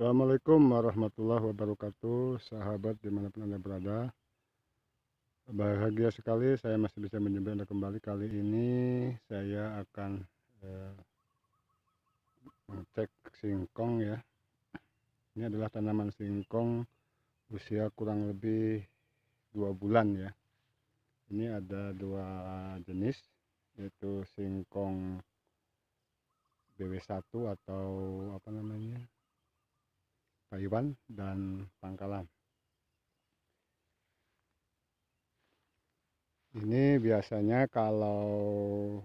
Assalamualaikum warahmatullahi wabarakatuh Sahabat dimanapun Anda berada Bahagia sekali saya masih bisa menjumpai Anda kembali Kali ini saya akan eh, Mengecek singkong ya Ini adalah tanaman singkong Usia kurang lebih dua bulan ya Ini ada dua jenis Yaitu singkong BW1 atau apa namanya Iwan dan Pangkalan. Ini biasanya kalau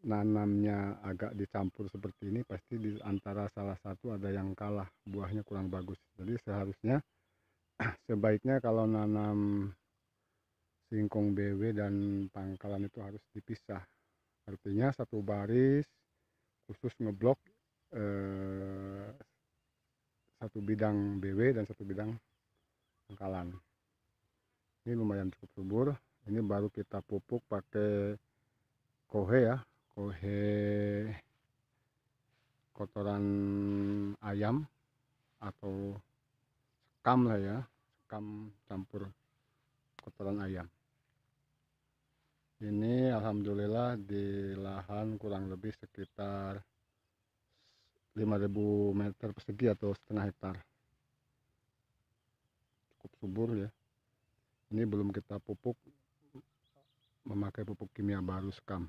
nanamnya agak dicampur seperti ini pasti di antara salah satu ada yang kalah buahnya kurang bagus. Jadi seharusnya sebaiknya kalau nanam singkong BW dan pangkalan itu harus dipisah. Artinya satu baris khusus ngeblok eh, satu bidang BW dan satu bidang pangkalan ini lumayan cukup subur ini baru kita pupuk pakai kohe ya kohe kotoran ayam atau sekam lah ya sekam campur kotoran ayam ini alhamdulillah di lahan kurang lebih sekitar 5000 meter persegi atau setengah hektar cukup subur ya ini belum kita pupuk memakai pupuk kimia baru sekam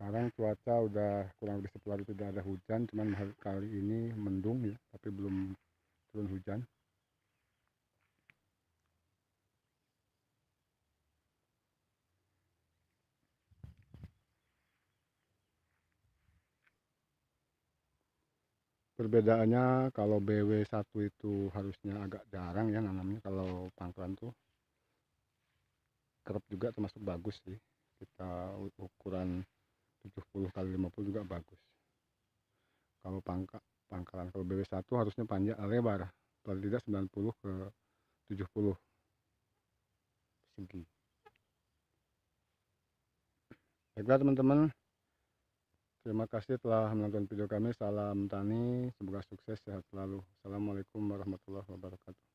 sekarang cuaca udah kurang lebih setiap hari tidak ada hujan cuman kali ini mendung ya tapi belum turun hujan perbedaannya kalau BW1 itu harusnya agak jarang ya nanamnya kalau pangkalan tuh kerap juga termasuk bagus sih kita ukuran 70 kali 50 juga bagus kalau pangka pangkalan kalau BW1 harusnya panjang lebar paling tidak 90 ke 70 segi baiklah teman-teman Terima kasih telah menonton video kami. Salam tani, semoga sukses sehat selalu. Assalamualaikum warahmatullahi wabarakatuh.